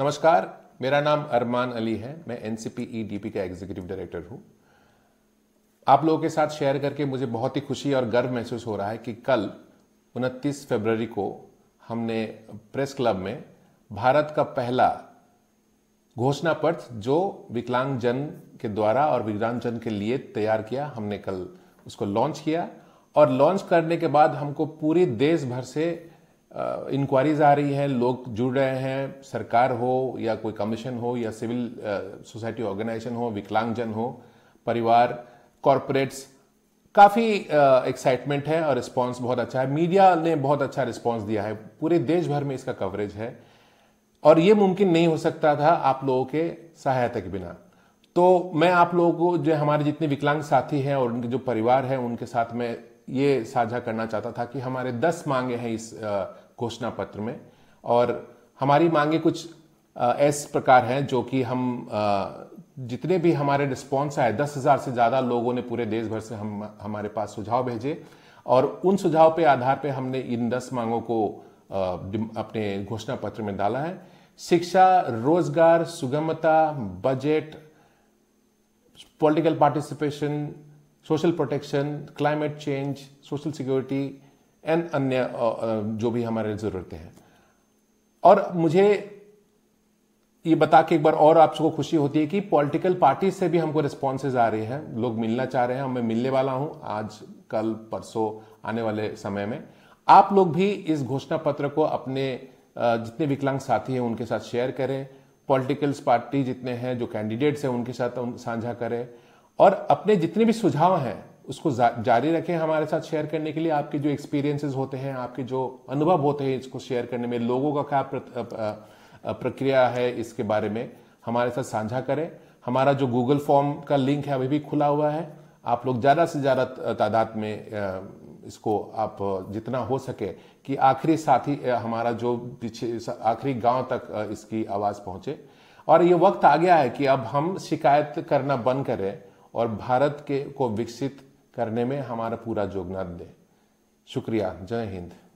नमस्कार मेरा नाम अरमान अली है मैं एन सी का एग्जीक्यूटिव डायरेक्टर हूँ आप लोगों के साथ शेयर करके मुझे बहुत ही खुशी और गर्व महसूस हो रहा है कि कल 29 फरवरी को हमने प्रेस क्लब में भारत का पहला घोषणा पत्र जो विकलांग जन के द्वारा और विकलांग जन के लिए तैयार किया हमने कल उसको लॉन्च किया और लॉन्च करने के बाद हमको पूरे देश भर से इंक्वायरीज आ रही हैं लोग जुड़ रहे हैं सरकार हो या कोई कमीशन हो या सिविल सोसाइटी ऑर्गेनाइजेशन हो विकलांगजन हो परिवार कॉरपोरेट्स काफ़ी एक्साइटमेंट है और रिस्पांस बहुत अच्छा है मीडिया ने बहुत अच्छा रिस्पांस दिया है पूरे देश भर में इसका कवरेज है और ये मुमकिन नहीं हो सकता था आप लोगों के सहायता के बिना तो मैं आप लोगों को जो हमारे जितने विकलांग साथी हैं और उनके जो परिवार हैं उनके साथ में ये साझा करना चाहता था कि हमारे दस मांगे हैं इस घोषणा पत्र में और हमारी मांगे कुछ ऐसे प्रकार हैं जो कि हम जितने भी हमारे रिस्पॉन्स आए दस हज़ार से ज़्यादा लोगों ने पूरे देश भर से हम हमारे पास सुझाव भेजे और उन सुझाव पे आधार पे हमने इन दस मांगों को अपने घोषणा पत्र में डाला है शिक्षा रोजगार सुगमता budget political participation social protection climate change social security and अन्य जो भी हमारे ज़रूरतें हैं और मुझे ये बता के एक बार और आप सबको खुशी होती है कि पॉलिटिकल पार्टी से भी हमको रिस्पॉन्सेज आ रही हैं लोग मिलना चाह रहे हैं मैं मिलने वाला हूं आज कल परसों आने वाले समय में आप लोग भी इस घोषणा पत्र को अपने जितने विकलांग साथी हैं उनके साथ शेयर करें पॉलिटिकल पार्टी जितने हैं जो कैंडिडेट्स हैं उनके साथ साझा करें और अपने जितने भी सुझाव हैं उसको जारी रखें हमारे साथ शेयर करने के लिए आपके जो एक्सपीरियंसेस होते हैं आपके जो अनुभव होते हैं इसको शेयर करने में लोगों का क्या प्रक्रिया है इसके बारे में हमारे साथ साझा करें हमारा जो गूगल फॉर्म का लिंक है अभी भी खुला हुआ है आप लोग ज़्यादा से ज़्यादा तादाद में इसको आप जितना हो सके कि आखिरी साथी हमारा जो पीछे आखिरी गांव तक इसकी आवाज़ पहुंचे और ये वक्त आ गया है कि अब हम शिकायत करना बंद करें और भारत के को विकसित करने में हमारा पूरा योगदान दें शुक्रिया जय हिंद